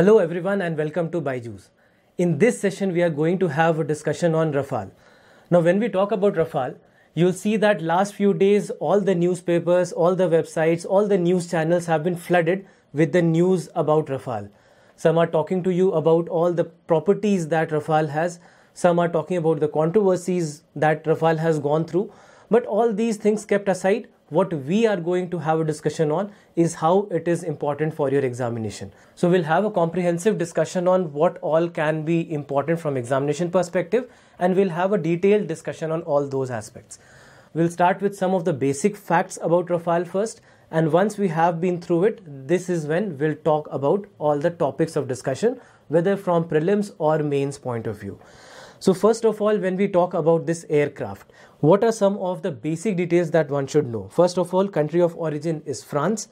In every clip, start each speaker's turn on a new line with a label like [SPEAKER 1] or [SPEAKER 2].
[SPEAKER 1] Hello everyone and welcome to Byju's. In this session we are going to have a discussion on Rafale. Now when we talk about Rafale, you'll see that last few days all the newspapers, all the websites, all the news channels have been flooded with the news about Rafale. Some are talking to you about all the properties that Rafale has, some are talking about the controversies that Rafale has gone through, but all these things kept aside, what we are going to have a discussion on is how it is important for your examination. So we'll have a comprehensive discussion on what all can be important from examination perspective and we'll have a detailed discussion on all those aspects. We'll start with some of the basic facts about Rafale first and once we have been through it, this is when we'll talk about all the topics of discussion whether from prelims or mains point of view. So first of all, when we talk about this aircraft, what are some of the basic details that one should know? First of all, country of origin is France.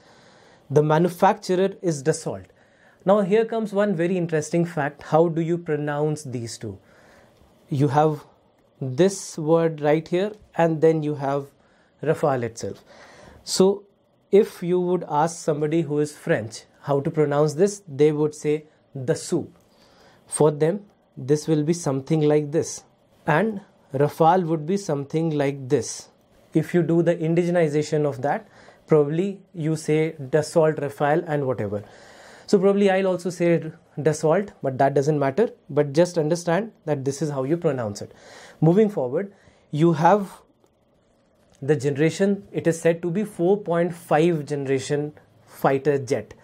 [SPEAKER 1] The manufacturer is Dassault. Now here comes one very interesting fact. How do you pronounce these two? You have this word right here and then you have Rafale itself. So if you would ask somebody who is French how to pronounce this, they would say Dassault. For them, this will be something like this. And Rafale would be something like this. If you do the indigenization of that, probably you say Dassault Rafale and whatever. So probably I'll also say Dassault, but that doesn't matter. But just understand that this is how you pronounce it. Moving forward, you have the generation, it is said to be 4.5 generation fighter jet.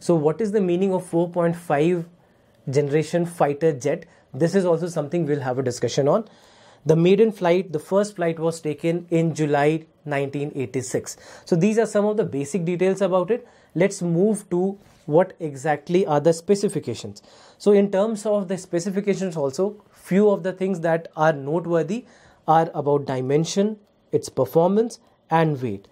[SPEAKER 1] So what is the meaning of 4.5 generation fighter jet? This is also something we'll have a discussion on. The maiden flight, the first flight was taken in July 1986. So these are some of the basic details about it. Let's move to what exactly are the specifications. So in terms of the specifications also, few of the things that are noteworthy are about dimension, its performance and weight.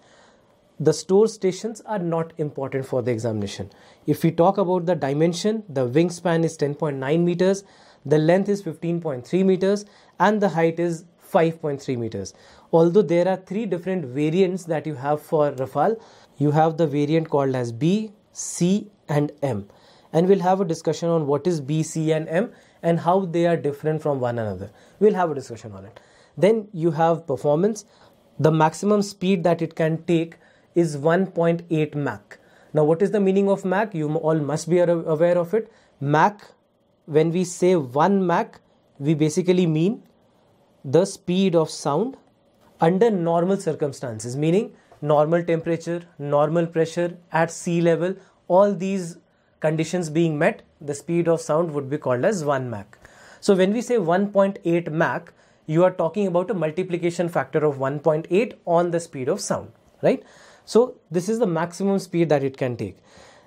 [SPEAKER 1] The store stations are not important for the examination. If we talk about the dimension, the wingspan is 10.9 meters, the length is 15.3 meters and the height is 5.3 meters. Although there are three different variants that you have for Rafale, you have the variant called as B, C, and M. And we'll have a discussion on what is B, C, and M and how they are different from one another. We'll have a discussion on it. Then you have performance. The maximum speed that it can take is 1.8 Mach. Now, what is the meaning of Mach? You all must be aware of it. Mach when we say 1 Mach, we basically mean the speed of sound under normal circumstances, meaning normal temperature, normal pressure at sea level, all these conditions being met, the speed of sound would be called as 1 Mach. So when we say 1.8 Mach, you are talking about a multiplication factor of 1.8 on the speed of sound, right? So this is the maximum speed that it can take.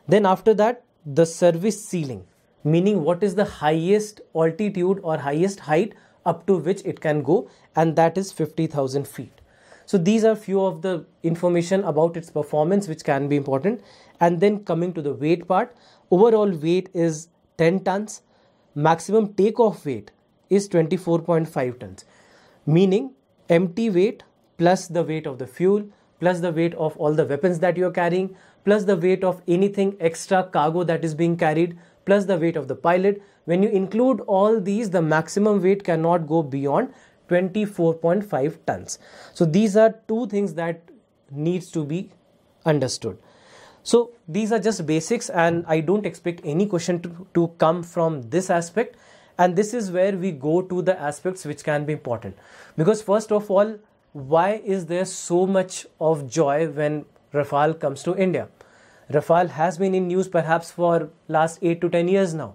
[SPEAKER 1] Then after that, the service ceiling meaning what is the highest altitude or highest height up to which it can go and that is 50,000 feet. So these are few of the information about its performance which can be important and then coming to the weight part overall weight is 10 tons maximum takeoff weight is 24.5 tons meaning empty weight plus the weight of the fuel plus the weight of all the weapons that you are carrying plus the weight of anything extra cargo that is being carried plus the weight of the pilot. When you include all these, the maximum weight cannot go beyond 24.5 tons. So these are two things that needs to be understood. So these are just basics and I don't expect any question to, to come from this aspect. And this is where we go to the aspects which can be important. Because first of all, why is there so much of joy when Rafale comes to India? Rafale has been in news perhaps for last 8 to 10 years now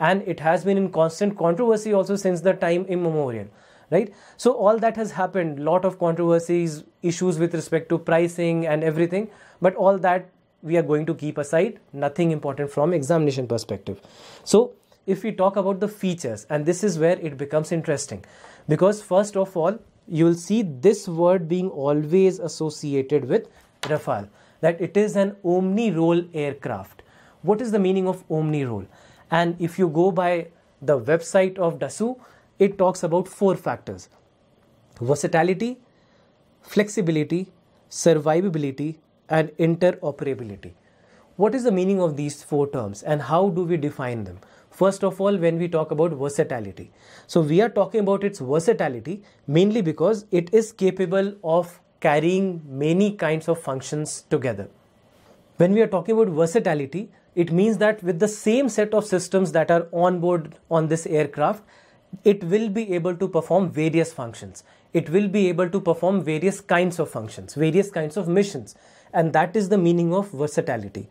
[SPEAKER 1] and it has been in constant controversy also since the time immemorial right so all that has happened lot of controversies issues with respect to pricing and everything but all that we are going to keep aside nothing important from examination perspective so if we talk about the features and this is where it becomes interesting because first of all you will see this word being always associated with rafale that it is an omni-role aircraft. What is the meaning of omni-role? And if you go by the website of Dassault, it talks about four factors. Versatility, flexibility, survivability, and interoperability. What is the meaning of these four terms and how do we define them? First of all, when we talk about versatility. So we are talking about its versatility mainly because it is capable of carrying many kinds of functions together. When we are talking about versatility, it means that with the same set of systems that are on board on this aircraft, it will be able to perform various functions. It will be able to perform various kinds of functions, various kinds of missions. And that is the meaning of versatility.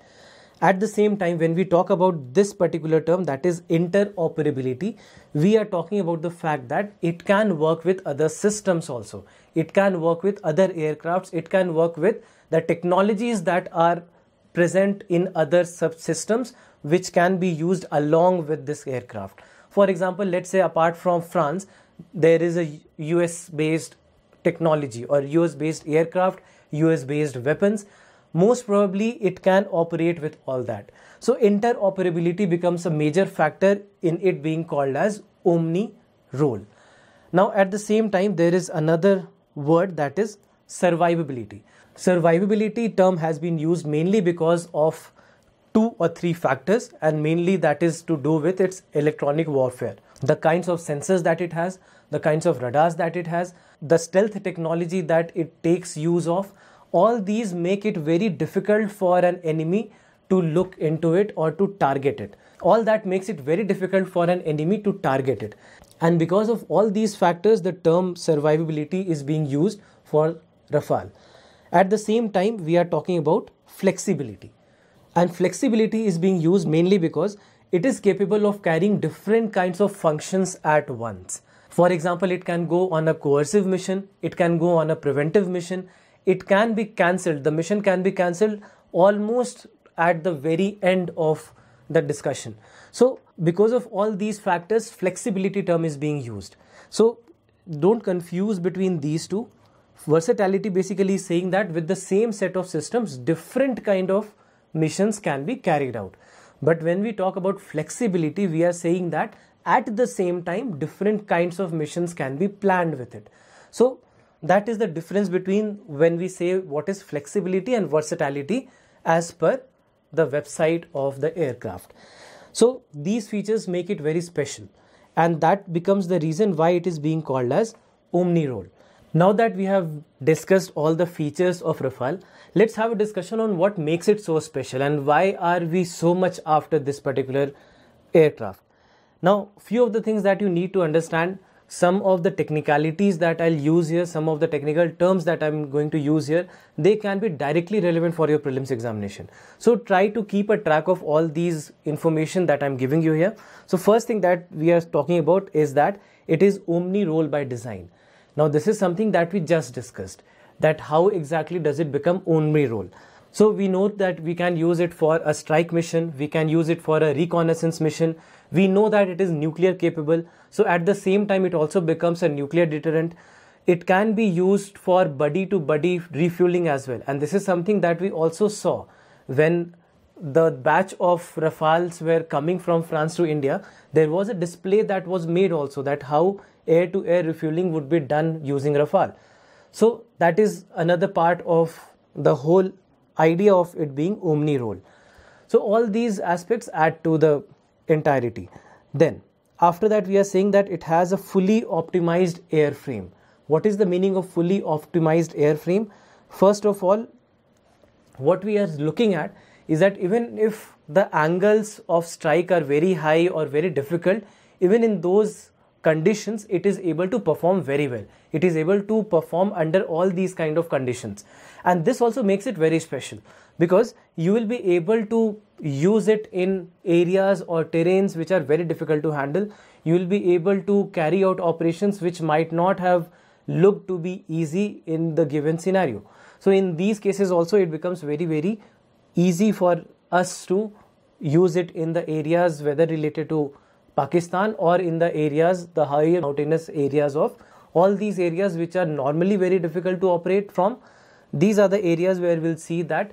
[SPEAKER 1] At the same time, when we talk about this particular term that is interoperability, we are talking about the fact that it can work with other systems also. It can work with other aircrafts. It can work with the technologies that are present in other subsystems which can be used along with this aircraft. For example, let's say apart from France, there is a US based technology or US based aircraft, US based weapons most probably it can operate with all that. So interoperability becomes a major factor in it being called as omni role. Now at the same time there is another word that is survivability. Survivability term has been used mainly because of two or three factors and mainly that is to do with its electronic warfare. The kinds of sensors that it has, the kinds of radars that it has, the stealth technology that it takes use of all these make it very difficult for an enemy to look into it or to target it all that makes it very difficult for an enemy to target it and because of all these factors the term survivability is being used for rafale at the same time we are talking about flexibility and flexibility is being used mainly because it is capable of carrying different kinds of functions at once for example it can go on a coercive mission it can go on a preventive mission it can be cancelled. The mission can be cancelled almost at the very end of the discussion. So, because of all these factors, flexibility term is being used. So, don't confuse between these two. Versatility basically is saying that with the same set of systems, different kind of missions can be carried out. But when we talk about flexibility, we are saying that at the same time, different kinds of missions can be planned with it. So, that is the difference between when we say what is flexibility and versatility as per the website of the aircraft. So these features make it very special and that becomes the reason why it is being called as omni role Now that we have discussed all the features of Rafale, let's have a discussion on what makes it so special and why are we so much after this particular aircraft. Now, few of the things that you need to understand some of the technicalities that I'll use here, some of the technical terms that I'm going to use here, they can be directly relevant for your prelims examination. So try to keep a track of all these information that I'm giving you here. So first thing that we are talking about is that it is omni-role by design. Now this is something that we just discussed that how exactly does it become omni-role. So we know that we can use it for a strike mission, we can use it for a reconnaissance mission. We know that it is nuclear capable. So at the same time, it also becomes a nuclear deterrent. It can be used for buddy to buddy refueling as well. And this is something that we also saw when the batch of Rafales were coming from France to India. There was a display that was made also that how air to air refueling would be done using Rafale. So that is another part of the whole idea of it being omni role. So all these aspects add to the entirety. Then after that we are saying that it has a fully optimized airframe. What is the meaning of fully optimized airframe? First of all, what we are looking at is that even if the angles of strike are very high or very difficult, even in those conditions it is able to perform very well it is able to perform under all these kind of conditions and this also makes it very special because you will be able to use it in areas or terrains which are very difficult to handle you will be able to carry out operations which might not have looked to be easy in the given scenario so in these cases also it becomes very very easy for us to use it in the areas whether related to Pakistan or in the areas, the higher mountainous areas of all these areas which are normally very difficult to operate from. These are the areas where we'll see that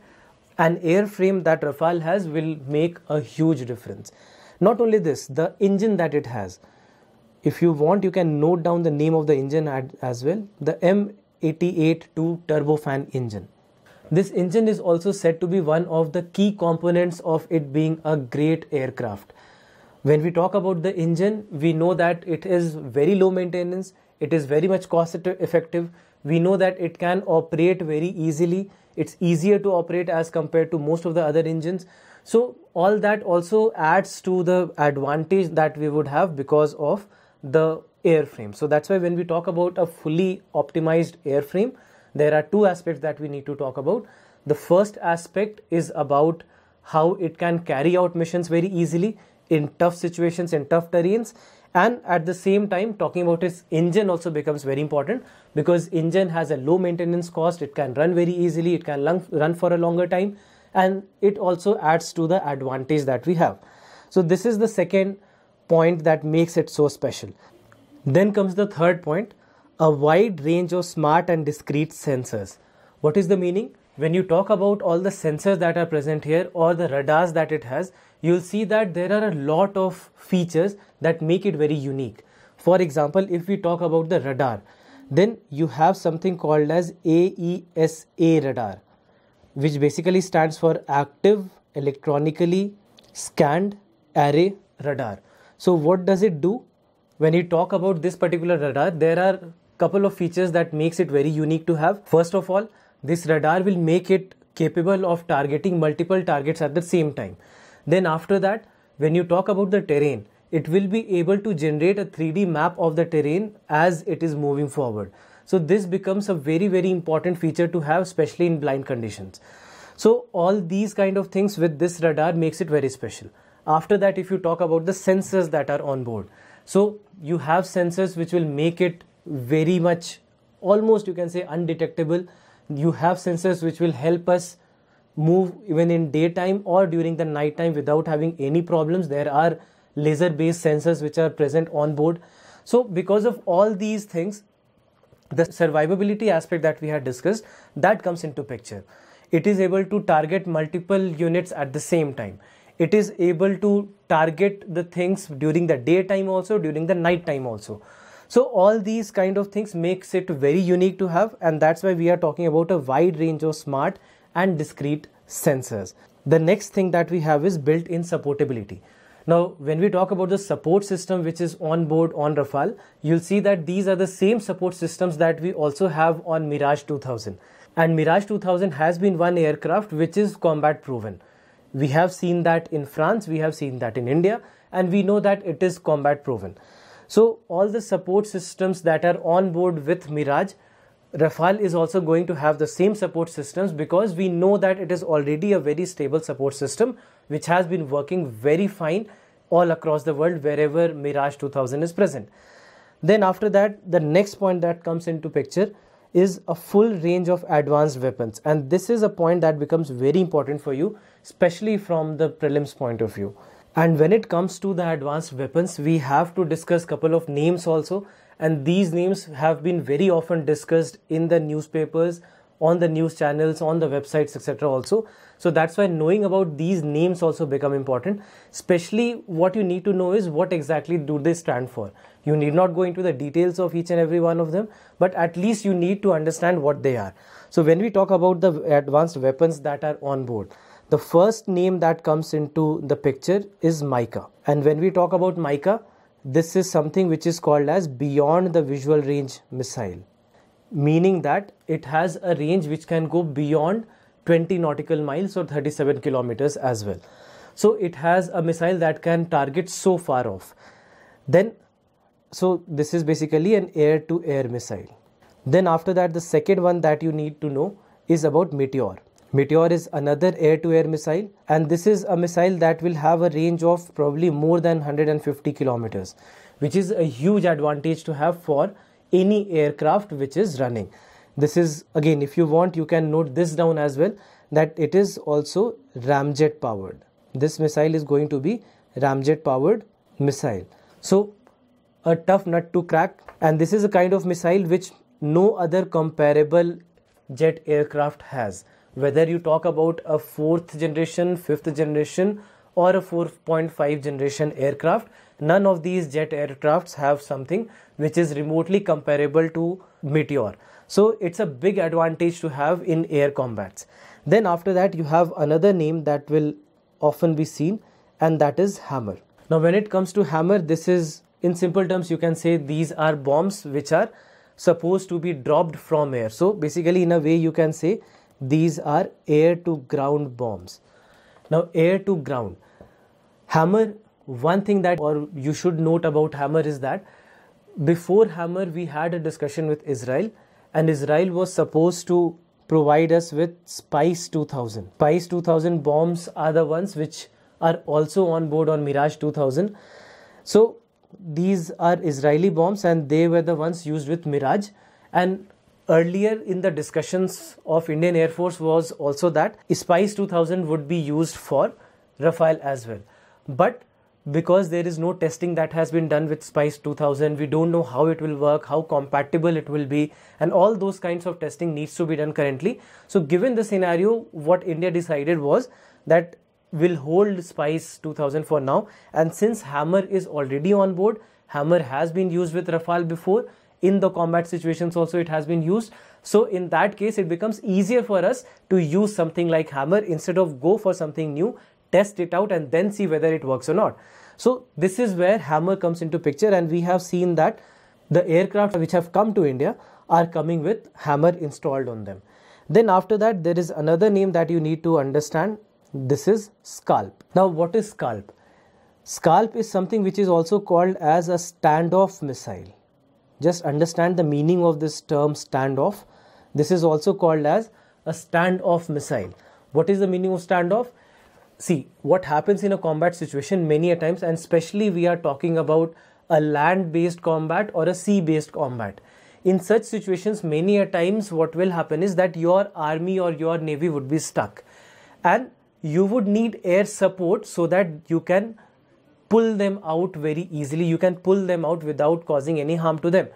[SPEAKER 1] an airframe that Rafale has will make a huge difference. Not only this, the engine that it has. If you want, you can note down the name of the engine as well the M88-2 turbofan engine. This engine is also said to be one of the key components of it being a great aircraft when we talk about the engine we know that it is very low maintenance it is very much cost effective we know that it can operate very easily it's easier to operate as compared to most of the other engines so all that also adds to the advantage that we would have because of the airframe so that's why when we talk about a fully optimized airframe there are two aspects that we need to talk about the first aspect is about how it can carry out missions very easily in tough situations and tough terrains and at the same time talking about his engine also becomes very important because engine has a low maintenance cost it can run very easily it can run for a longer time and it also adds to the advantage that we have so this is the second point that makes it so special then comes the third point a wide range of smart and discrete sensors what is the meaning when you talk about all the sensors that are present here or the radars that it has you'll see that there are a lot of features that make it very unique. For example, if we talk about the radar, then you have something called as AESA radar, which basically stands for Active Electronically Scanned Array Radar. So what does it do? When you talk about this particular radar, there are couple of features that makes it very unique to have. First of all, this radar will make it capable of targeting multiple targets at the same time. Then after that, when you talk about the terrain, it will be able to generate a 3D map of the terrain as it is moving forward. So this becomes a very, very important feature to have, especially in blind conditions. So all these kind of things with this radar makes it very special. After that, if you talk about the sensors that are on board, so you have sensors which will make it very much, almost you can say undetectable. You have sensors which will help us move even in daytime or during the night time without having any problems. There are laser based sensors which are present on board. So, because of all these things, the survivability aspect that we had discussed that comes into picture. It is able to target multiple units at the same time. It is able to target the things during the daytime also, during the night time also. So all these kind of things makes it very unique to have and that's why we are talking about a wide range of smart and discrete sensors. The next thing that we have is built-in supportability. Now, when we talk about the support system which is on board on Rafale, you'll see that these are the same support systems that we also have on Mirage 2000. And Mirage 2000 has been one aircraft which is combat proven. We have seen that in France, we have seen that in India, and we know that it is combat proven. So all the support systems that are on board with Mirage Rafale is also going to have the same support systems because we know that it is already a very stable support system which has been working very fine all across the world wherever Mirage 2000 is present. Then after that, the next point that comes into picture is a full range of advanced weapons and this is a point that becomes very important for you especially from the prelims point of view. And when it comes to the advanced weapons, we have to discuss couple of names also and these names have been very often discussed in the newspapers on the news channels on the websites etc also so that's why knowing about these names also become important especially what you need to know is what exactly do they stand for you need not go into the details of each and every one of them but at least you need to understand what they are so when we talk about the advanced weapons that are on board the first name that comes into the picture is mica and when we talk about mica this is something which is called as beyond the visual range missile meaning that it has a range which can go beyond 20 nautical miles or 37 kilometers as well so it has a missile that can target so far off then so this is basically an air to air missile then after that the second one that you need to know is about meteor Meteor is another air to air missile, and this is a missile that will have a range of probably more than 150 kilometers, which is a huge advantage to have for any aircraft which is running. This is again, if you want, you can note this down as well that it is also ramjet powered. This missile is going to be ramjet powered missile. So, a tough nut to crack, and this is a kind of missile which no other comparable jet aircraft has whether you talk about a fourth generation, fifth generation, or a 4.5 generation aircraft, none of these jet aircrafts have something which is remotely comparable to Meteor. So it's a big advantage to have in air combats. Then after that, you have another name that will often be seen, and that is Hammer. Now, when it comes to Hammer, this is in simple terms, you can say these are bombs which are supposed to be dropped from air. So basically, in a way, you can say these are air to ground bombs. Now, air to ground. Hammer, one thing that or you should note about Hammer is that before Hammer, we had a discussion with Israel, and Israel was supposed to provide us with Spice 2000. Spice 2000 bombs are the ones which are also on board on Mirage 2000. So, these are Israeli bombs, and they were the ones used with Mirage. And earlier in the discussions of Indian Air Force was also that Spice 2000 would be used for Rafale as well. But because there is no testing that has been done with Spice 2000, we don't know how it will work, how compatible it will be, and all those kinds of testing needs to be done currently. So, given the scenario, what India decided was that we'll hold Spice 2000 for now. And since Hammer is already on board, Hammer has been used with Rafale before, in the combat situations also it has been used so in that case it becomes easier for us to use something like hammer instead of go for something new test it out and then see whether it works or not so this is where hammer comes into picture and we have seen that the aircraft which have come to india are coming with hammer installed on them then after that there is another name that you need to understand this is scalp now what is scalp scalp is something which is also called as a standoff missile just understand the meaning of this term standoff. This is also called as a standoff missile. What is the meaning of standoff? See, what happens in a combat situation many a times, and especially we are talking about a land based combat or a sea based combat. In such situations, many a times what will happen is that your army or your navy would be stuck, and you would need air support so that you can pull them out very easily. You can pull them out without causing any harm to them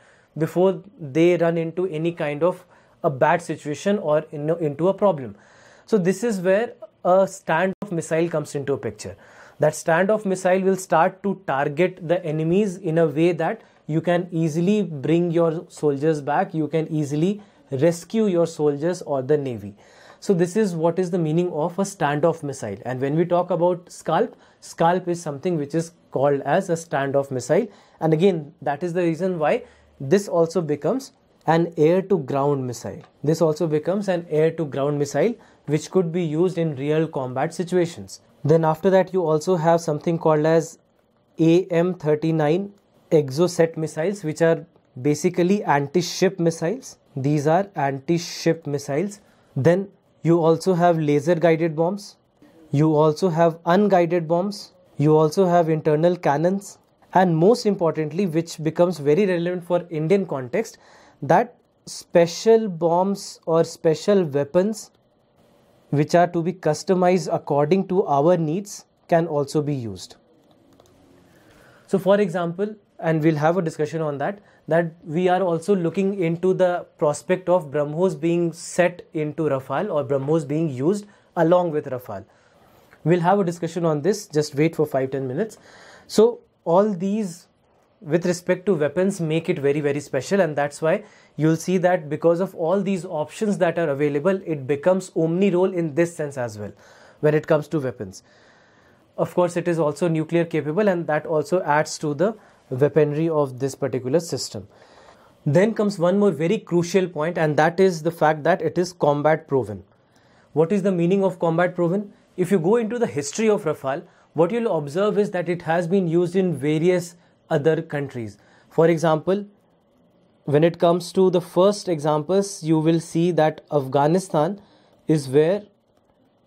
[SPEAKER 1] before they run into any kind of a bad situation or in, into a problem. So, this is where a standoff missile comes into a picture. That standoff missile will start to target the enemies in a way that you can easily bring your soldiers back, you can easily rescue your soldiers or the navy. So this is what is the meaning of a standoff missile. And when we talk about scalp, scalp is something which is called as a standoff missile. And again, that is the reason why this also becomes an air to ground missile. This also becomes an air to ground missile which could be used in real combat situations. Then after that you also have something called as AM-39 exocet missiles which are basically anti-ship missiles. These are anti-ship missiles. Then you also have laser guided bombs. You also have unguided bombs. You also have internal cannons. And most importantly, which becomes very relevant for Indian context, that special bombs or special weapons which are to be customized according to our needs can also be used. So, for example, and we'll have a discussion on that that we are also looking into the prospect of brahmos being set into rafale or brahmos being used along with rafale we'll have a discussion on this just wait for 5 10 minutes so all these with respect to weapons make it very very special and that's why you'll see that because of all these options that are available it becomes omni role in this sense as well when it comes to weapons of course it is also nuclear capable and that also adds to the weaponry of this particular system. Then comes one more very crucial point, and that is the fact that it is combat proven. What is the meaning of combat proven? If you go into the history of Rafale, what you'll observe is that it has been used in various other countries. For example, when it comes to the first examples, you will see that Afghanistan is where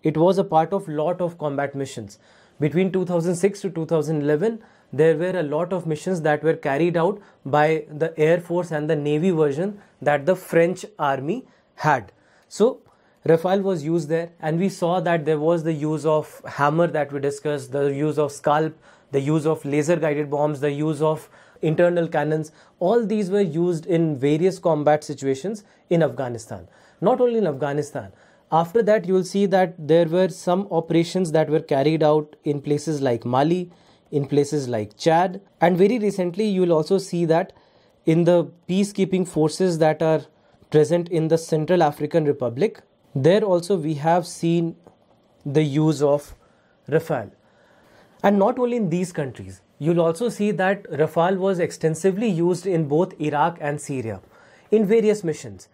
[SPEAKER 1] it was a part of lot of combat missions. Between 2006 to 2011, there were a lot of missions that were carried out by the air force and the navy version that the french army had so Rafale was used there, and we saw that there was the use of hammer that we discussed, the use of scalp, the use of laser guided bombs, the use of internal cannons. All these were used in various combat situations in Afghanistan. Not only in Afghanistan. After that, you will see that there were some operations that were carried out in places like Mali, in places like Chad. And very recently, you'll also see that in the peacekeeping forces that are present in the Central African Republic, there also we have seen the use of Rafale. And not only in these countries, you'll also see that Rafale was extensively used in both Iraq and Syria in various missions.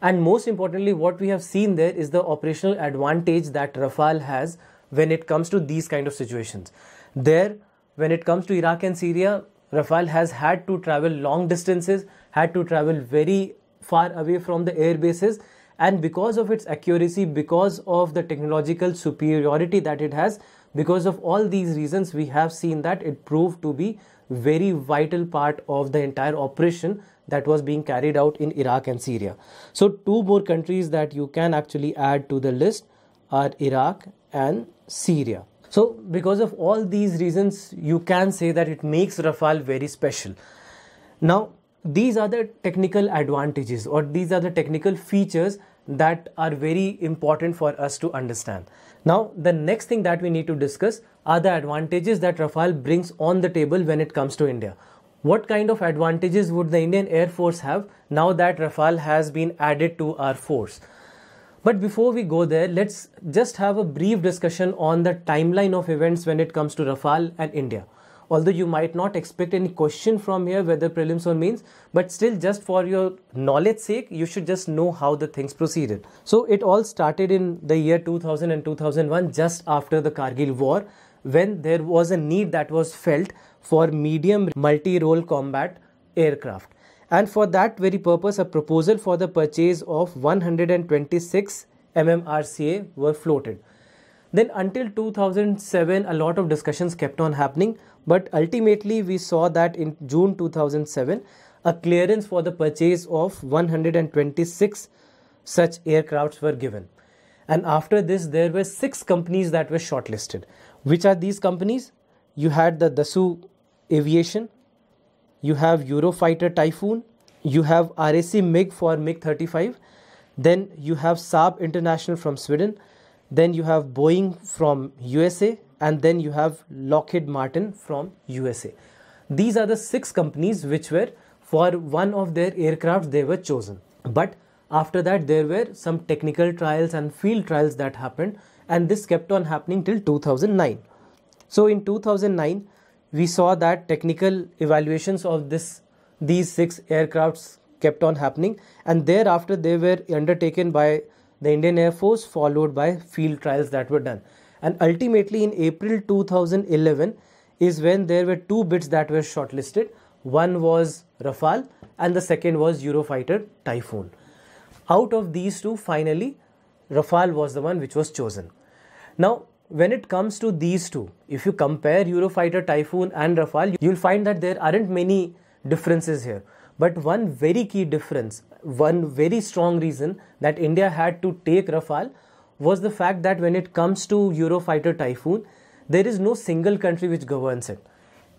[SPEAKER 1] And most importantly, what we have seen there is the operational advantage that Rafale has when it comes to these kind of situations. There, when it comes to Iraq and Syria, Rafael has had to travel long distances, had to travel very far away from the air bases, and because of its accuracy, because of the technological superiority that it has, because of all these reasons, we have seen that it proved to be very vital part of the entire operation that was being carried out in Iraq and Syria. So two more countries that you can actually add to the list are Iraq and Syria. So, because of all these reasons, you can say that it makes Rafale very special. Now, these are the technical advantages or these are the technical features that are very important for us to understand. Now, the next thing that we need to discuss are the advantages that Rafale brings on the table when it comes to India. What kind of advantages would the Indian Air Force have now that Rafale has been added to our force? But before we go there, let's just have a brief discussion on the timeline of events when it comes to Rafale and India. Although you might not expect any question from here whether prelims or Means, but still just for your knowledge sake, you should just know how the things proceeded. So it all started in the year 2000 and 2001 just after the Kargil war when there was a need that was felt for medium multi-role combat aircraft. And for that very purpose, a proposal for the purchase of 126 MMRCA were floated. Then until 2007, a lot of discussions kept on happening. But ultimately, we saw that in June 2007, a clearance for the purchase of 126 such aircrafts were given. And after this, there were six companies that were shortlisted. Which are these companies? You had the Dasu Aviation, you have Eurofighter Typhoon, you have RAC MiG for MiG 35, then you have Saab International from Sweden, then you have Boeing from USA, and then you have Lockheed Martin from USA. These are the six companies which were for one of their aircrafts they were chosen. But after that, there were some technical trials and field trials that happened, and this kept on happening till 2009. So in 2009, we saw that technical evaluations of this these six aircrafts kept on happening and thereafter they were undertaken by the Indian Air Force followed by field trials that were done and ultimately in April 2011 is when there were two bids that were shortlisted one was Rafale and the second was Eurofighter Typhoon out of these two finally Rafale was the one which was chosen now when it comes to these two, if you compare Eurofighter Typhoon and Rafale, you'll find that there aren't many differences here. But one very key difference, one very strong reason that India had to take Rafale was the fact that when it comes to Eurofighter Typhoon, there is no single country which governs it.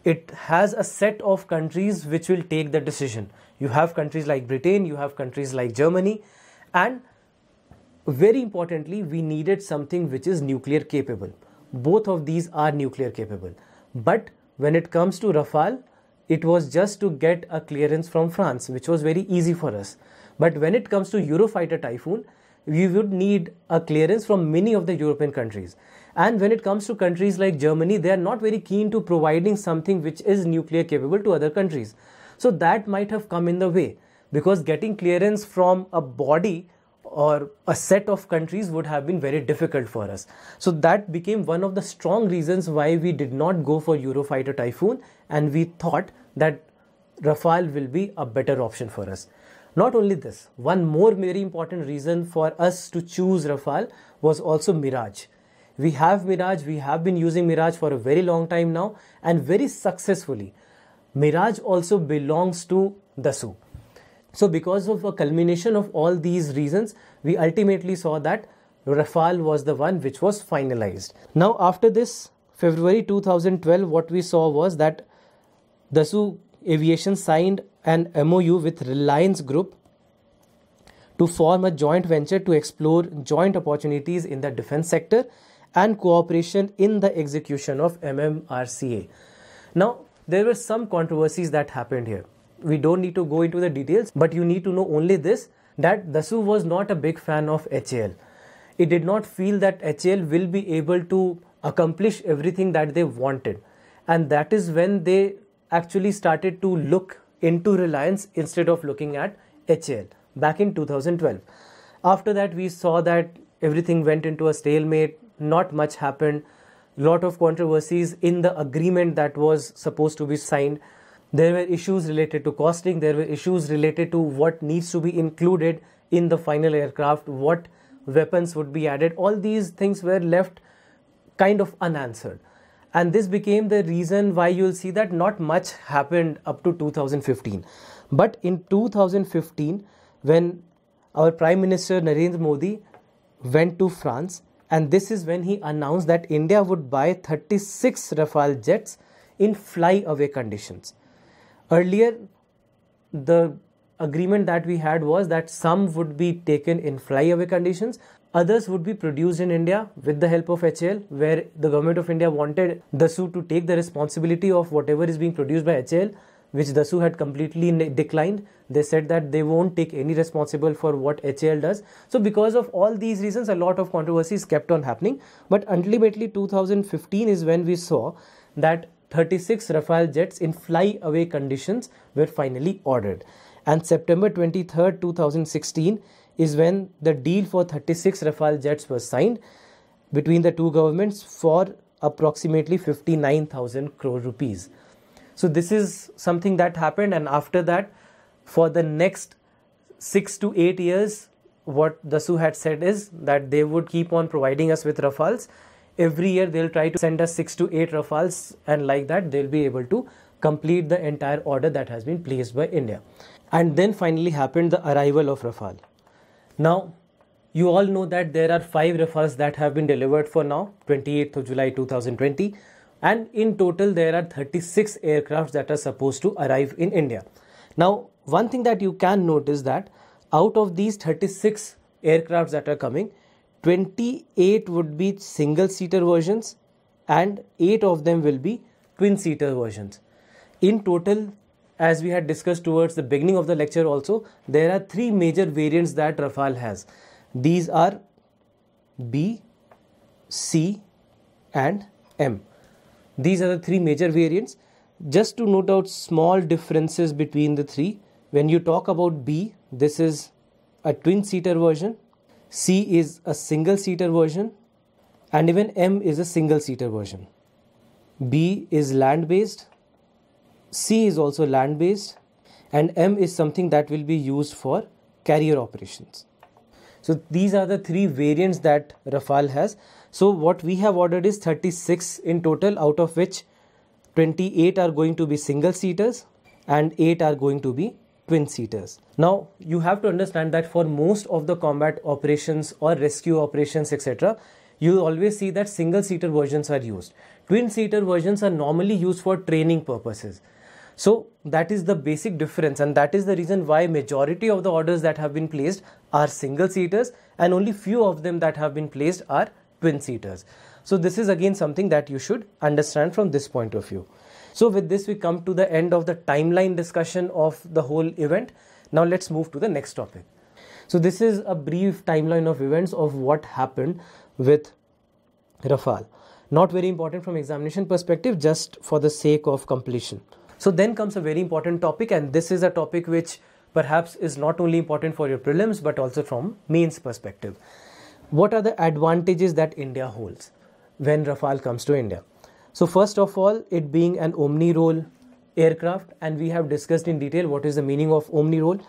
[SPEAKER 1] It has a set of countries which will take the decision. You have countries like Britain, you have countries like Germany, and very importantly, we needed something which is nuclear capable. Both of these are nuclear capable. But when it comes to Rafale, it was just to get a clearance from France, which was very easy for us. But when it comes to Eurofighter Typhoon, we would need a clearance from many of the European countries. And when it comes to countries like Germany, they are not very keen to providing something which is nuclear capable to other countries. So that might have come in the way because getting clearance from a body or a set of countries would have been very difficult for us. So that became one of the strong reasons why we did not go for Eurofighter Typhoon and we thought that Rafale will be a better option for us. Not only this, one more very important reason for us to choose Rafale was also Mirage. We have Mirage, we have been using Mirage for a very long time now and very successfully. Mirage also belongs to Dassault. So because of a culmination of all these reasons, we ultimately saw that Rafale was the one which was finalized. Now after this February 2012, what we saw was that Dassault Aviation signed an MOU with Reliance Group to form a joint venture to explore joint opportunities in the defense sector and cooperation in the execution of MMRCA. Now, there were some controversies that happened here we don't need to go into the details, but you need to know only this that Dasu was not a big fan of HAL. It did not feel that HAL will be able to accomplish everything that they wanted. And that is when they actually started to look into Reliance instead of looking at HAL back in 2012. After that, we saw that everything went into a stalemate, not much happened, lot of controversies in the agreement that was supposed to be signed. There were issues related to costing, there were issues related to what needs to be included in the final aircraft, what weapons would be added. All these things were left kind of unanswered. And this became the reason why you'll see that not much happened up to 2015. But in 2015, when our Prime Minister Narendra Modi went to France, and this is when he announced that India would buy 36 Rafale jets in flyaway conditions. Earlier, the agreement that we had was that some would be taken in flyaway conditions, others would be produced in India with the help of HCL, where the government of India wanted DASU to take the responsibility of whatever is being produced by HCL, which DASU had completely declined. They said that they won't take any responsible for what HCL does. So, because of all these reasons, a lot of controversies kept on happening. But ultimately, 2015 is when we saw that 36 Rafale jets in flyaway conditions were finally ordered. And September 23, 2016 is when the deal for 36 Rafale jets was signed between the two governments for approximately 59,000 crore rupees. So this is something that happened and after that for the next 6 to 8 years what Dasu had said is that they would keep on providing us with Rafales every year they'll try to send us six to eight Rafales and like that they'll be able to complete the entire order that has been placed by India. And then finally happened the arrival of Rafale. Now, you all know that there are five Rafales that have been delivered for now, 28th of July 2020. And in total, there are 36 aircrafts that are supposed to arrive in India. Now, one thing that you can notice that out of these 36 aircrafts that are coming, 28 would be single seater versions and 8 of them will be twin seater versions. In total, as we had discussed towards the beginning of the lecture also, there are three major variants that Rafale has. These are B, C and M. These are the three major variants. Just to note out small differences between the three, when you talk about B, this is a twin seater version C is a single seater version and even M is a single seater version. B is land based, C is also land based and M is something that will be used for carrier operations. So these are the three variants that Rafale has. So what we have ordered is 36 in total out of which 28 are going to be single seaters and 8 are going to be twin seaters. Now, you have to understand that for most of the combat operations or rescue operations, etc., you always see that single seater versions are used. Twin seater versions are normally used for training purposes. So that is the basic difference and that is the reason why majority of the orders that have been placed are single seaters and only few of them that have been placed are twin seaters. So this is again something that you should understand from this point of view. So with this, we come to the end of the timeline discussion of the whole event. Now let's move to the next topic. So this is a brief timeline of events of what happened with Rafale. Not very important from examination perspective, just for the sake of completion. So then comes a very important topic and this is a topic which perhaps is not only important for your prelims but also from mains perspective. What are the advantages that India holds when Rafale comes to India? So first of all, it being an omni-role aircraft and we have discussed in detail what is the meaning of omni-role.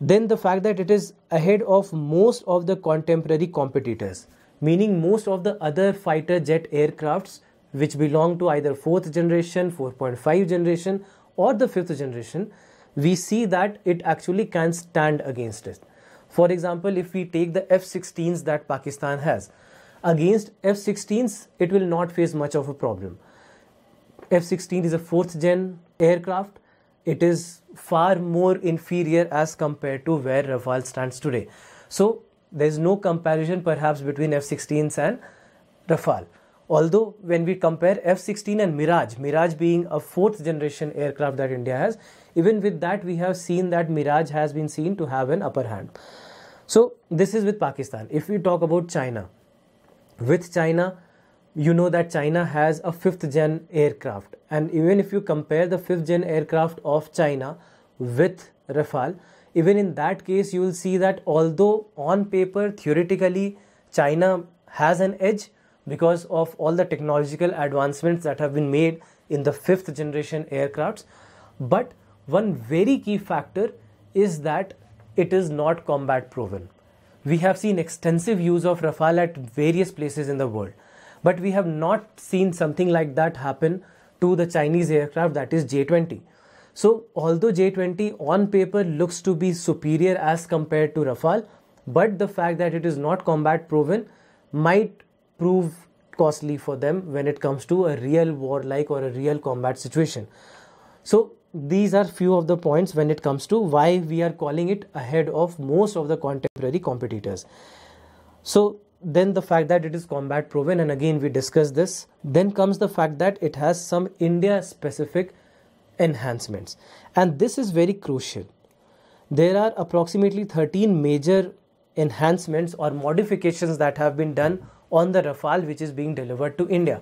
[SPEAKER 1] Then the fact that it is ahead of most of the contemporary competitors, meaning most of the other fighter jet aircrafts which belong to either 4th generation, 4.5 generation or the 5th generation, we see that it actually can stand against it. For example, if we take the F-16s that Pakistan has, Against F-16s, it will not face much of a problem. F-16 is a fourth gen aircraft. It is far more inferior as compared to where Rafale stands today. So there is no comparison perhaps between F-16s and Rafale. Although when we compare F-16 and Mirage, Mirage being a fourth generation aircraft that India has, even with that we have seen that Mirage has been seen to have an upper hand. So this is with Pakistan. If we talk about China, with China, you know that China has a fifth gen aircraft. And even if you compare the fifth gen aircraft of China with Rafale, even in that case, you will see that although on paper, theoretically, China has an edge because of all the technological advancements that have been made in the fifth generation aircrafts. But one very key factor is that it is not combat proven we have seen extensive use of Rafale at various places in the world, but we have not seen something like that happen to the Chinese aircraft that is J20. So, although J20 on paper looks to be superior as compared to Rafale, but the fact that it is not combat proven might prove costly for them when it comes to a real warlike or a real combat situation. So, these are few of the points when it comes to why we are calling it ahead of most of the contemporary competitors. So then the fact that it is combat proven and again we discuss this. Then comes the fact that it has some India specific enhancements and this is very crucial. There are approximately 13 major enhancements or modifications that have been done on the Rafale which is being delivered to India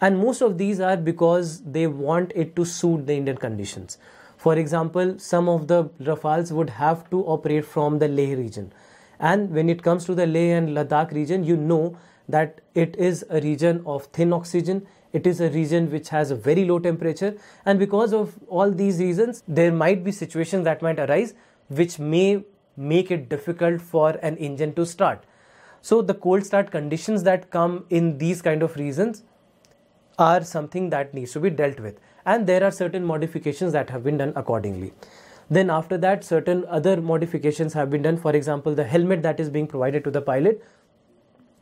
[SPEAKER 1] and most of these are because they want it to suit the Indian conditions. For example, some of the Rafales would have to operate from the Leh region. And when it comes to the Leh and Ladakh region, you know that it is a region of thin oxygen. It is a region which has a very low temperature. And because of all these reasons, there might be situations that might arise which may make it difficult for an engine to start. So the cold start conditions that come in these kind of reasons are something that needs to be dealt with and there are certain modifications that have been done accordingly then after that certain other modifications have been done for example the helmet that is being provided to the pilot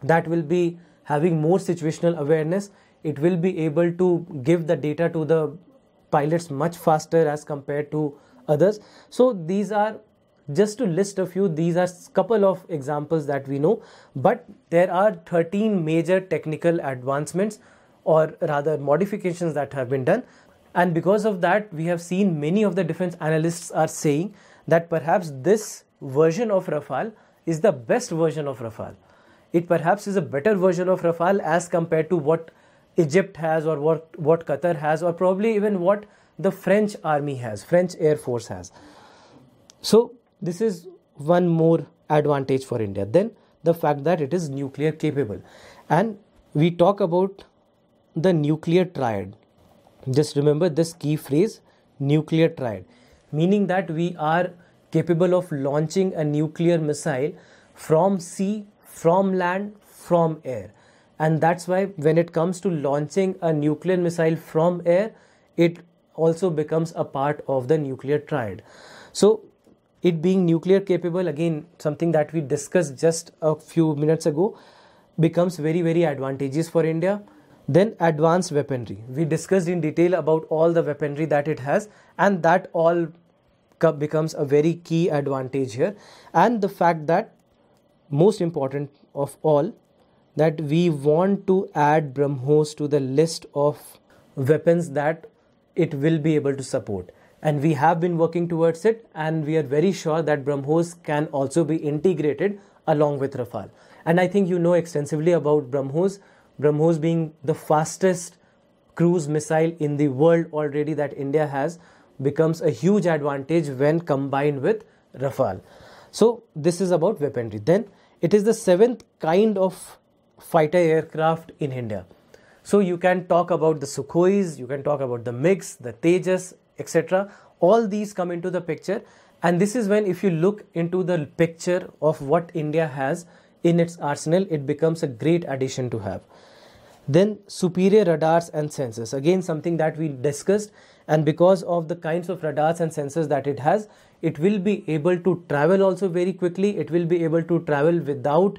[SPEAKER 1] that will be having more situational awareness it will be able to give the data to the pilots much faster as compared to others so these are just to list a few these are couple of examples that we know but there are 13 major technical advancements or rather modifications that have been done. And because of that, we have seen many of the defense analysts are saying that perhaps this version of Rafale is the best version of Rafale. It perhaps is a better version of Rafale as compared to what Egypt has or what, what Qatar has or probably even what the French army has, French air force has. So this is one more advantage for India. Then the fact that it is nuclear capable. And we talk about the nuclear triad. Just remember this key phrase nuclear triad, meaning that we are capable of launching a nuclear missile from sea, from land, from air. And that's why when it comes to launching a nuclear missile from air, it also becomes a part of the nuclear triad. So it being nuclear capable, again, something that we discussed just a few minutes ago, becomes very, very advantageous for India then advanced weaponry. We discussed in detail about all the weaponry that it has and that all becomes a very key advantage here. And the fact that most important of all that we want to add Brahmos to the list of weapons that it will be able to support. And we have been working towards it and we are very sure that Brahmos can also be integrated along with Rafale. And I think you know extensively about Brahmos Brahmos being the fastest cruise missile in the world already that India has becomes a huge advantage when combined with Rafale. So this is about weaponry. Then it is the seventh kind of fighter aircraft in India. So you can talk about the Sukhois, you can talk about the MiGs, the Tejas, etc. All these come into the picture and this is when if you look into the picture of what India has in its arsenal, it becomes a great addition to have. Then superior radars and sensors. Again, something that we discussed and because of the kinds of radars and sensors that it has, it will be able to travel also very quickly. It will be able to travel without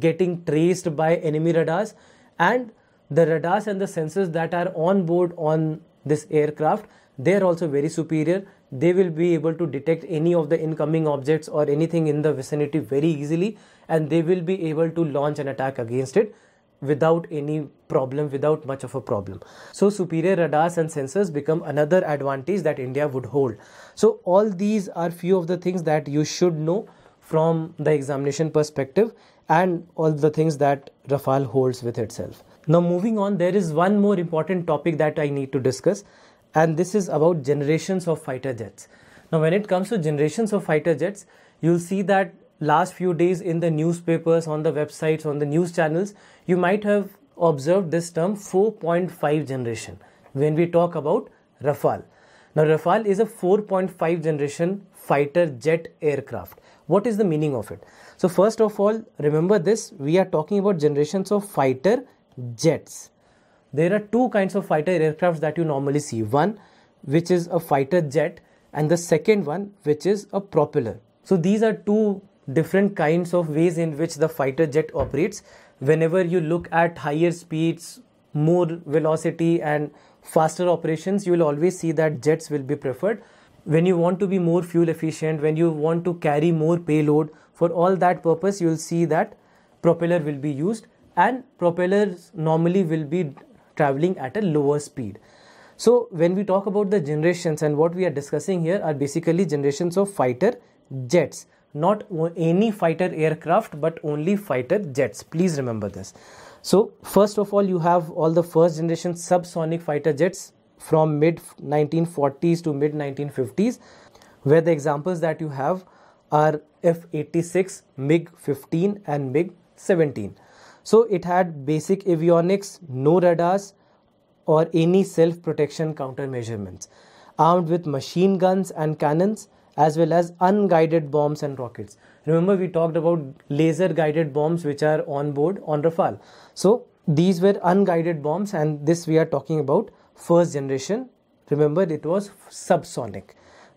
[SPEAKER 1] getting traced by enemy radars and the radars and the sensors that are on board on this aircraft they are also very superior they will be able to detect any of the incoming objects or anything in the vicinity very easily and they will be able to launch an attack against it without any problem, without much of a problem. So superior radars and sensors become another advantage that India would hold. So all these are few of the things that you should know from the examination perspective and all the things that Rafale holds with itself. Now moving on, there is one more important topic that I need to discuss and this is about generations of fighter jets. Now when it comes to generations of fighter jets, you'll see that last few days in the newspapers, on the websites, on the news channels, you might have observed this term 4.5 generation when we talk about Rafale. Now, Rafale is a 4.5 generation fighter jet aircraft. What is the meaning of it? So, first of all, remember this we are talking about generations of fighter jets. There are two kinds of fighter aircrafts that you normally see one which is a fighter jet, and the second one which is a propeller. So, these are two different kinds of ways in which the fighter jet operates whenever you look at higher speeds, more velocity and faster operations, you will always see that jets will be preferred. When you want to be more fuel efficient, when you want to carry more payload, for all that purpose, you will see that propeller will be used and propellers normally will be traveling at a lower speed. So when we talk about the generations and what we are discussing here are basically generations of fighter jets not any fighter aircraft but only fighter jets please remember this so first of all you have all the first generation subsonic fighter jets from mid 1940s to mid 1950s where the examples that you have are F86 MiG 15 and MiG 17 so it had basic avionics no radars or any self protection countermeasures armed with machine guns and cannons as well as unguided bombs and rockets. Remember, we talked about laser guided bombs which are on board on Rafale. So, these were unguided bombs, and this we are talking about first generation. Remember, it was subsonic.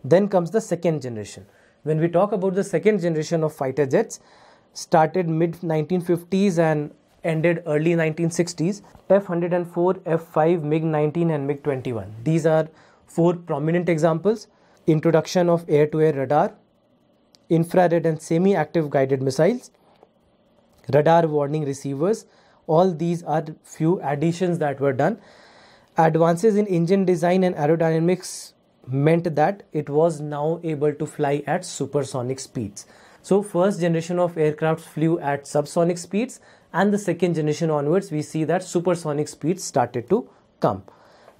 [SPEAKER 1] Then comes the second generation. When we talk about the second generation of fighter jets, started mid 1950s and ended early 1960s, F 104, F 5, MiG 19, and MiG 21. These are four prominent examples introduction of air to air radar, infrared and semi active guided missiles, radar warning receivers. All these are few additions that were done. Advances in engine design and aerodynamics meant that it was now able to fly at supersonic speeds. So first generation of aircrafts flew at subsonic speeds and the second generation onwards we see that supersonic speeds started to come.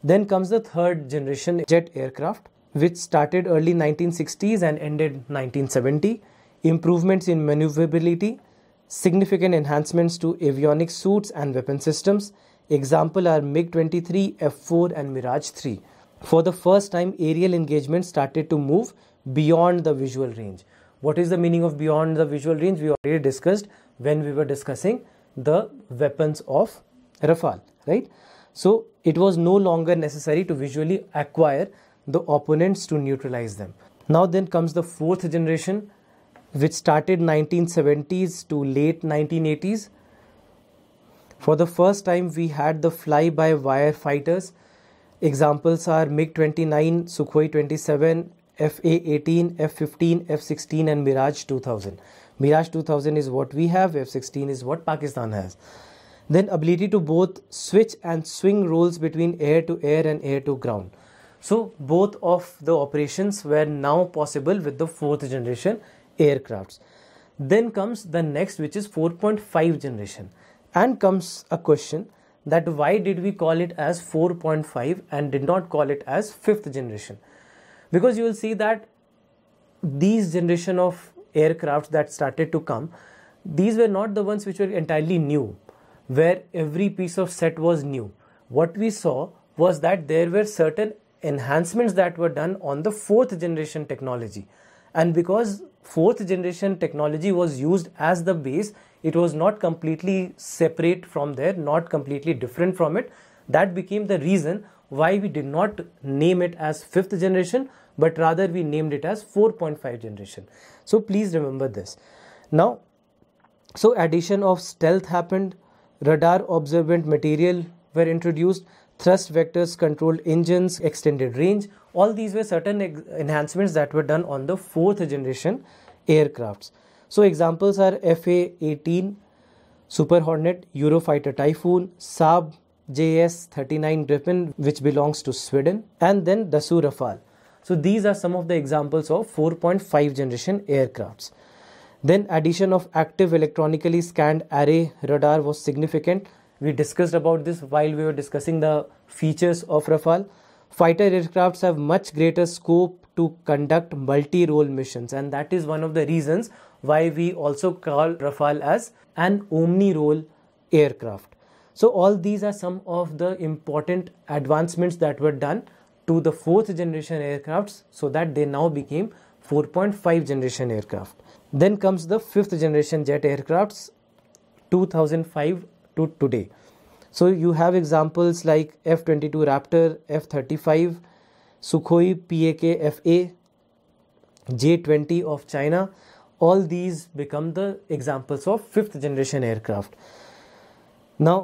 [SPEAKER 1] Then comes the third generation jet aircraft which started early 1960s and ended 1970, improvements in maneuverability, significant enhancements to avionics suits and weapon systems. Example are MiG-23, F-4 and Mirage 3. For the first time, aerial engagement started to move beyond the visual range. What is the meaning of beyond the visual range? We already discussed when we were discussing the weapons of Rafale, right? So it was no longer necessary to visually acquire the opponents to neutralize them. Now then comes the fourth generation which started 1970s to late 1980s. For the first time we had the fly-by-wire fighters. Examples are MiG-29, Sukhoi 27, FA-18, F-15, F-16 and Mirage 2000. Mirage 2000 is what we have, F-16 is what Pakistan has. Then ability to both switch and swing roles between air to air and air to ground. So both of the operations were now possible with the fourth generation aircrafts. Then comes the next which is 4.5 generation and comes a question that why did we call it as 4.5 and did not call it as fifth generation because you will see that these generation of aircrafts that started to come these were not the ones which were entirely new where every piece of set was new what we saw was that there were certain enhancements that were done on the fourth generation technology. And because fourth generation technology was used as the base, it was not completely separate from there, not completely different from it. That became the reason why we did not name it as fifth generation, but rather we named it as 4.5 generation. So please remember this. Now, so addition of stealth happened, radar observant material were introduced, thrust vectors, controlled engines, extended range. All these were certain enhancements that were done on the fourth generation aircrafts. So examples are FA-18, Super Hornet, Eurofighter Typhoon, Saab, JS-39 Gripen which belongs to Sweden and then Dassault Rafale. So these are some of the examples of 4.5 generation aircrafts. Then addition of active electronically scanned array radar was significant we discussed about this while we were discussing the features of Rafale. Fighter aircrafts have much greater scope to conduct multi-role missions and that is one of the reasons why we also call Rafale as an omni-role aircraft. So all these are some of the important advancements that were done to the fourth generation aircrafts so that they now became 4.5 generation aircraft. Then comes the fifth generation jet aircrafts 2005 to today. So you have examples like F 22 Raptor, F 35, Sukhoi PAK FA, J 20 of China. All these become the examples of fifth generation aircraft. Now,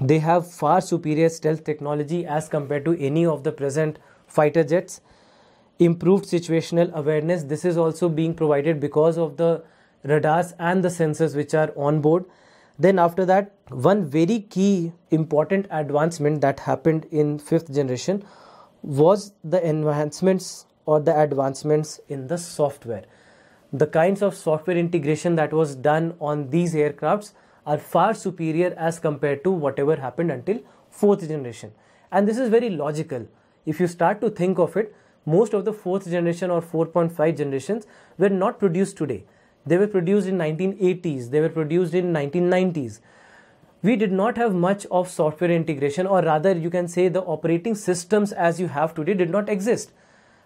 [SPEAKER 1] they have far superior stealth technology as compared to any of the present fighter jets. Improved situational awareness. This is also being provided because of the radars and the sensors which are on board. Then after that, one very key important advancement that happened in fifth generation was the enhancements or the advancements in the software. The kinds of software integration that was done on these aircrafts are far superior as compared to whatever happened until fourth generation. And this is very logical. If you start to think of it, most of the fourth generation or 4.5 generations were not produced today. They were produced in 1980s. They were produced in 1990s. We did not have much of software integration or rather you can say the operating systems as you have today did not exist.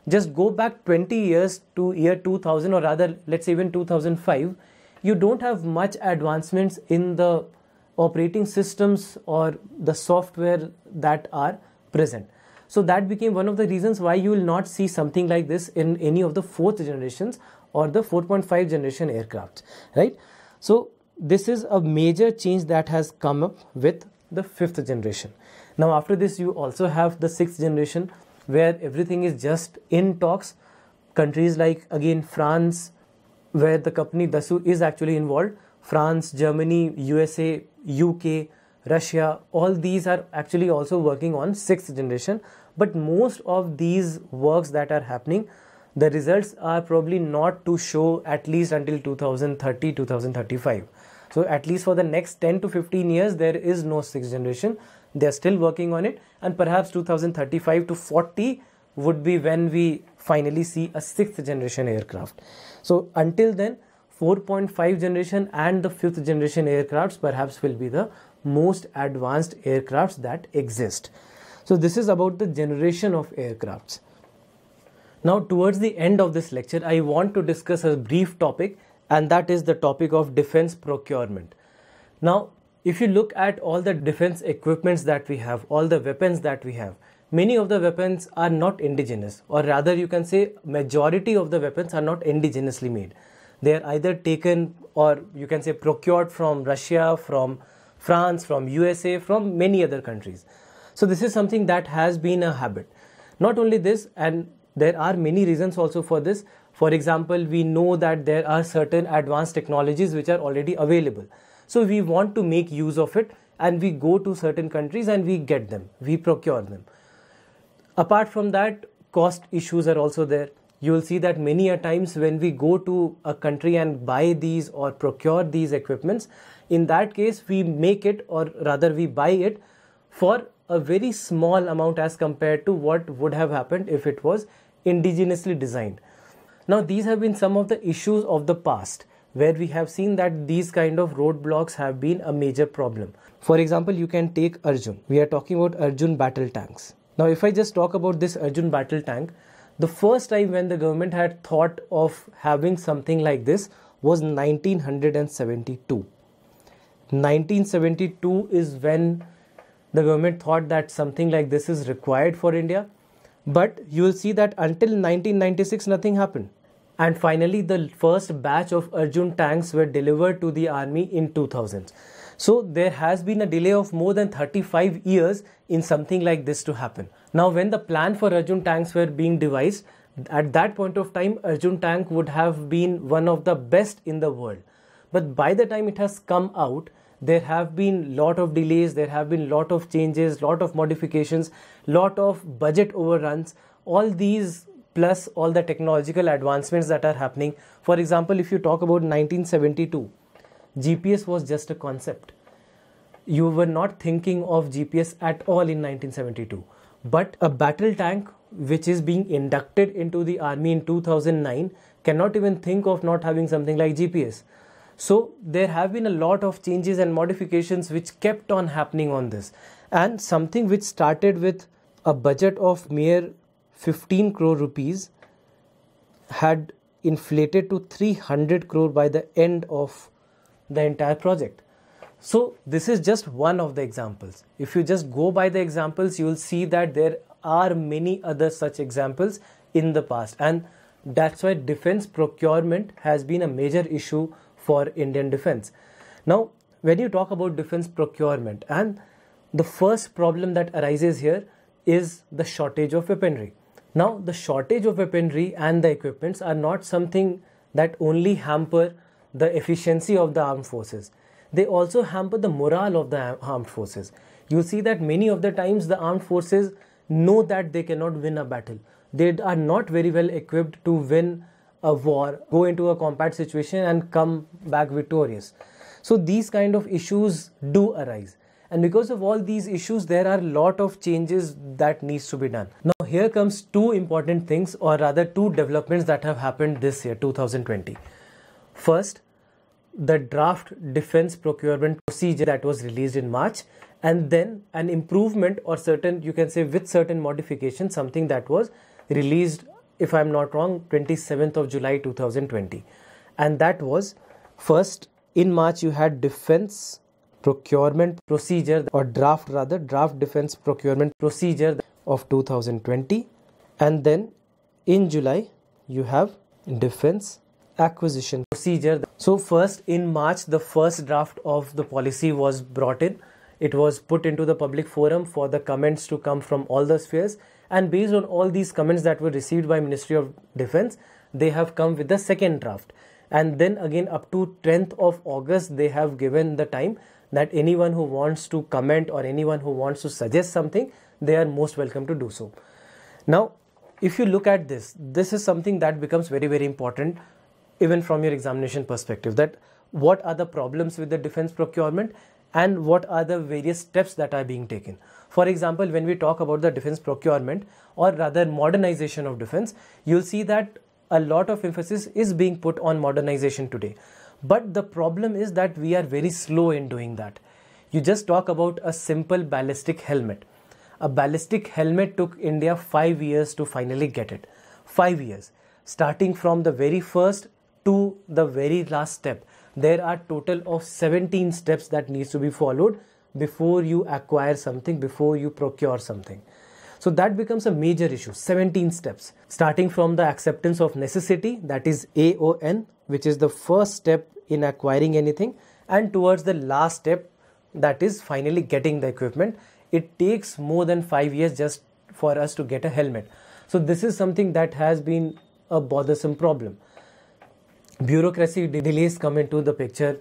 [SPEAKER 1] Just go back 20 years to year 2000 or rather let's say even 2005. You don't have much advancements in the operating systems or the software that are present. So that became one of the reasons why you will not see something like this in any of the fourth generations or the 4.5 generation aircraft right so this is a major change that has come up with the fifth generation now after this you also have the sixth generation where everything is just in talks countries like again france where the company dasu is actually involved france germany usa uk russia all these are actually also working on sixth generation but most of these works that are happening the results are probably not to show at least until 2030 2035 so at least for the next 10 to 15 years there is no sixth generation they are still working on it and perhaps 2035 to 40 would be when we finally see a sixth generation aircraft so until then 4.5 generation and the fifth generation aircrafts perhaps will be the most advanced aircrafts that exist so this is about the generation of aircrafts now towards the end of this lecture, I want to discuss a brief topic and that is the topic of defense procurement. Now, if you look at all the defense equipments that we have, all the weapons that we have, many of the weapons are not indigenous or rather you can say majority of the weapons are not indigenously made. They are either taken or you can say procured from Russia, from France, from USA, from many other countries. So this is something that has been a habit. Not only this, and there are many reasons also for this for example we know that there are certain advanced technologies which are already available so we want to make use of it and we go to certain countries and we get them we procure them apart from that cost issues are also there you will see that many a times when we go to a country and buy these or procure these equipments in that case we make it or rather we buy it for a very small amount as compared to what would have happened if it was indigenously designed. Now, these have been some of the issues of the past where we have seen that these kind of roadblocks have been a major problem. For example, you can take Arjun. We are talking about Arjun battle tanks. Now, if I just talk about this Arjun battle tank, the first time when the government had thought of having something like this was 1972. 1972 is when the government thought that something like this is required for India but you will see that until 1996 nothing happened. And finally the first batch of Arjun tanks were delivered to the army in 2000. So there has been a delay of more than 35 years in something like this to happen. Now when the plan for Arjun tanks were being devised, at that point of time Arjun tank would have been one of the best in the world. But by the time it has come out, there have been lot of delays there have been lot of changes lot of modifications lot of budget overruns all these plus all the technological advancements that are happening for example if you talk about 1972 gps was just a concept you were not thinking of gps at all in 1972 but a battle tank which is being inducted into the army in 2009 cannot even think of not having something like gps so there have been a lot of changes and modifications which kept on happening on this. And something which started with a budget of mere 15 crore rupees had inflated to 300 crore by the end of the entire project. So this is just one of the examples. If you just go by the examples, you will see that there are many other such examples in the past. And that's why defense procurement has been a major issue for Indian defense. Now, when you talk about defense procurement, and the first problem that arises here is the shortage of weaponry. Now, the shortage of weaponry and the equipments are not something that only hamper the efficiency of the armed forces. They also hamper the morale of the armed forces. You see that many of the times the armed forces know that they cannot win a battle. They are not very well equipped to win a war, go into a combat situation and come back victorious. So these kind of issues do arise. And because of all these issues, there are a lot of changes that needs to be done. Now here comes two important things or rather two developments that have happened this year, 2020. First, the draft defense procurement procedure that was released in March and then an improvement or certain you can say with certain modification something that was released if I'm not wrong, 27th of July 2020. And that was first in March, you had defense procurement procedure or draft rather, draft defense procurement procedure of 2020. And then in July, you have defense acquisition procedure. So, first in March, the first draft of the policy was brought in. It was put into the public forum for the comments to come from all the spheres and based on all these comments that were received by Ministry of Defense, they have come with the second draft. And then again up to 10th of August, they have given the time that anyone who wants to comment or anyone who wants to suggest something, they are most welcome to do so. Now, if you look at this, this is something that becomes very, very important even from your examination perspective that what are the problems with the defense procurement and what are the various steps that are being taken. For example, when we talk about the defense procurement or rather modernization of defense, you'll see that a lot of emphasis is being put on modernization today. But the problem is that we are very slow in doing that. You just talk about a simple ballistic helmet. A ballistic helmet took India five years to finally get it. Five years. Starting from the very first to the very last step there are total of 17 steps that needs to be followed before you acquire something before you procure something so that becomes a major issue 17 steps starting from the acceptance of necessity that is aon which is the first step in acquiring anything and towards the last step that is finally getting the equipment it takes more than 5 years just for us to get a helmet so this is something that has been a bothersome problem bureaucracy delays come into the picture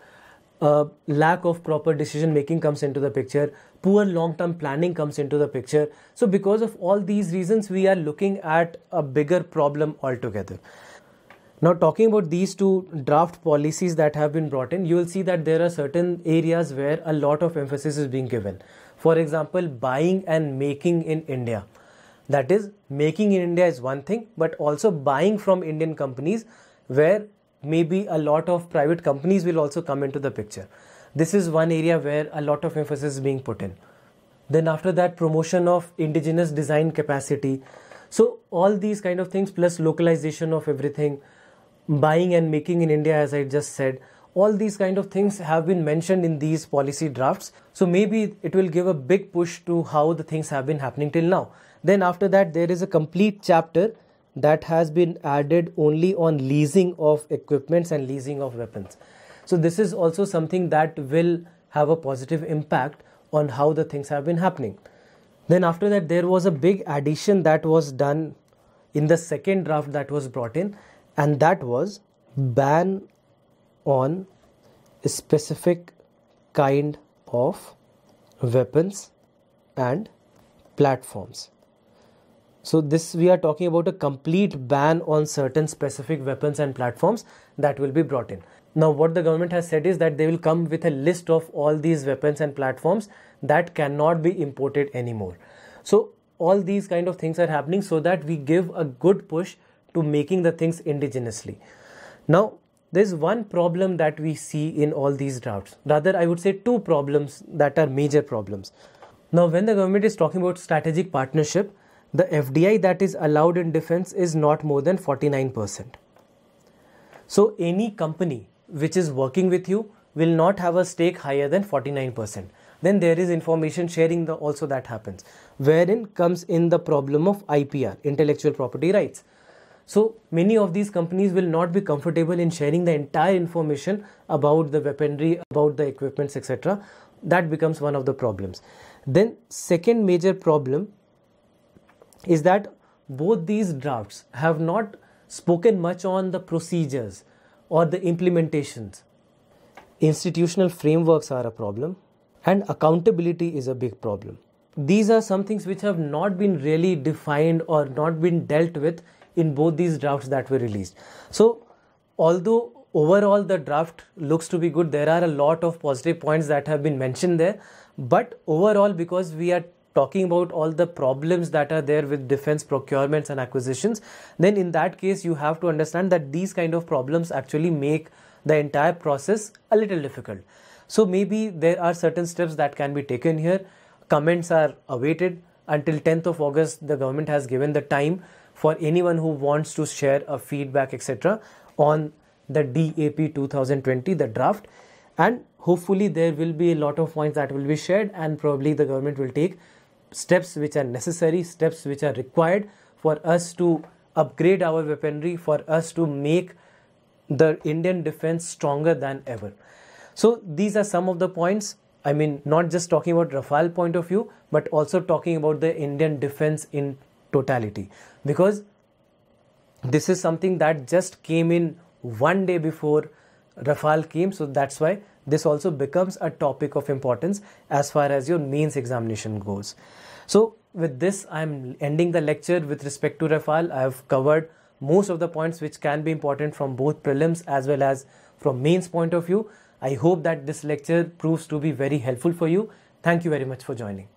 [SPEAKER 1] uh, lack of proper decision making comes into the picture poor long term planning comes into the picture so because of all these reasons we are looking at a bigger problem altogether now talking about these two draft policies that have been brought in you will see that there are certain areas where a lot of emphasis is being given for example buying and making in india that is making in india is one thing but also buying from indian companies where maybe a lot of private companies will also come into the picture. This is one area where a lot of emphasis is being put in. Then after that, promotion of indigenous design capacity. So all these kind of things plus localization of everything, buying and making in India, as I just said, all these kind of things have been mentioned in these policy drafts. So maybe it will give a big push to how the things have been happening till now. Then after that, there is a complete chapter that has been added only on leasing of equipments and leasing of weapons. So this is also something that will have a positive impact on how the things have been happening. Then after that, there was a big addition that was done in the second draft that was brought in, and that was ban on specific kind of weapons and platforms. So this we are talking about a complete ban on certain specific weapons and platforms that will be brought in. Now what the government has said is that they will come with a list of all these weapons and platforms that cannot be imported anymore. So all these kind of things are happening so that we give a good push to making the things indigenously. Now there's one problem that we see in all these drafts. Rather, I would say two problems that are major problems. Now, when the government is talking about strategic partnership, the FDI that is allowed in defense is not more than 49%. So any company which is working with you will not have a stake higher than 49%. Then there is information sharing the, also that happens, wherein comes in the problem of IPR, intellectual property rights. So many of these companies will not be comfortable in sharing the entire information about the weaponry, about the equipments, etc. That becomes one of the problems. Then second major problem is that both these drafts have not spoken much on the procedures or the implementations. Institutional frameworks are a problem and accountability is a big problem. These are some things which have not been really defined or not been dealt with in both these drafts that were released. So, although overall the draft looks to be good, there are a lot of positive points that have been mentioned there, but overall, because we are talking about all the problems that are there with defense procurements and acquisitions, then in that case, you have to understand that these kind of problems actually make the entire process a little difficult. So maybe there are certain steps that can be taken here. Comments are awaited until 10th of August. The government has given the time for anyone who wants to share a feedback, etc., on the DAP 2020, the draft. And hopefully, there will be a lot of points that will be shared, and probably the government will take steps which are necessary, steps which are required for us to upgrade our weaponry, for us to make the Indian defense stronger than ever. So these are some of the points. I mean, not just talking about Rafale point of view, but also talking about the Indian defense in totality. Because this is something that just came in one day before Rafale came, so that's why this also becomes a topic of importance as far as your mains examination goes. So with this, I'm ending the lecture with respect to Rafale. I have covered most of the points which can be important from both prelims as well as from mains point of view. I hope that this lecture proves to be very helpful for you. Thank you very much for joining.